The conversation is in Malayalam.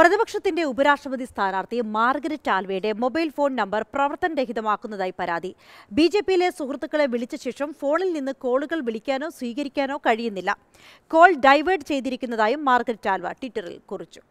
പ്രതിപക്ഷത്തിന്റെ ഉപരാഷ്ട്രപതി സ്ഥാനാർത്ഥി മാർഗരറ്റ് ആൽവയുടെ മൊബൈൽ ഫോൺ നമ്പർ പ്രവർത്തനരഹിതമാക്കുന്നതായി പരാതി ബി ജെ പിയിലെ സുഹൃത്തുക്കളെ വിളിച്ച ശേഷം ഫോണിൽ നിന്ന് കോളുകൾ വിളിക്കാനോ സ്വീകരിക്കാനോ കഴിയുന്നില്ല കോൾ ഡൈവേർട്ട് ചെയ്തിരിക്കുന്നതായും മാർഗരറ്റ് ആൽവ ട്വിറ്ററിൽ കുറിച്ചു